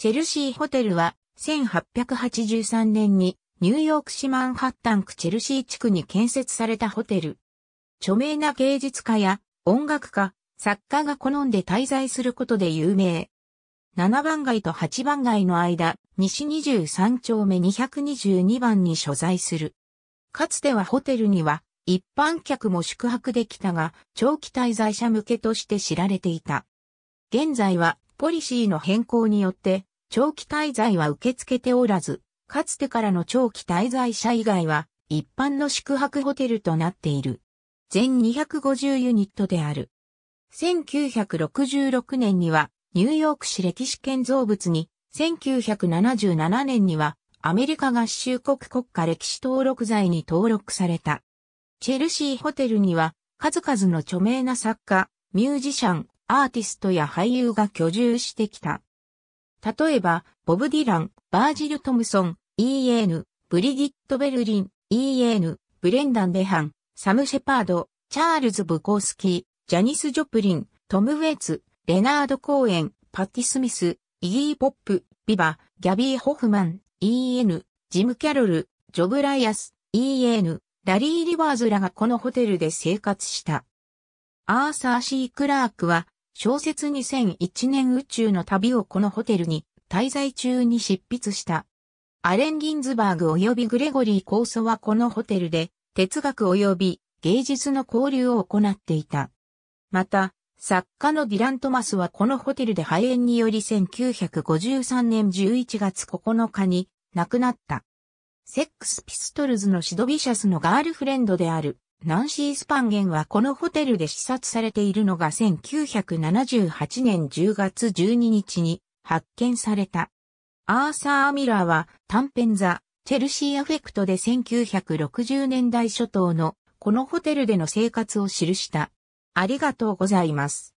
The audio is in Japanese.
チェルシーホテルは1883年にニューヨーク市マンハッタン区チェルシー地区に建設されたホテル。著名な芸術家や音楽家、作家が好んで滞在することで有名。7番街と8番街の間、西23丁目222番に所在する。かつてはホテルには一般客も宿泊できたが、長期滞在者向けとして知られていた。現在はポリシーの変更によって長期滞在は受け付けておらず、かつてからの長期滞在者以外は一般の宿泊ホテルとなっている。全250ユニットである。1966年にはニューヨーク市歴史建造物に、1977年にはアメリカ合衆国国家歴史登録財に登録された。チェルシーホテルには数々の著名な作家、ミュージシャン、アーティストや俳優が居住してきた。例えば、ボブ・ディラン、バージル・トムソン、E.N., ブリギット・ベルリン、E.N., ブレンダン・ベハン、サム・シェパード、チャールズ・ブコースキー、ジャニス・ジョプリン、トム・ウェイツ、レナード・コーエン、パティ・スミス、イギー・ポップ、ビバ、ギャビー・ホフマン、E.N., ジム・キャロル、ジョブ・ライアス、E.N., ラリー・リバーズらがこのホテルで生活した。アーサー・シー・クラークは小説2001年宇宙の旅をこのホテルに滞在中に執筆した。アレン・ギンズバーグ及びグレゴリー・コーソはこのホテルで哲学及び芸術の交流を行っていた。また、作家のディラン・トマスはこのホテルで肺炎により1953年11月9日に亡くなった。セックスピストルズのシドビシャスのガールフレンドであるナンシー・スパンゲンはこのホテルで視察されているのが1978年10月12日に発見された。アーサー・ミラーは短編ザ・チェルシー・アフェクトで1960年代初頭のこのホテルでの生活を記した。ありがとうございます。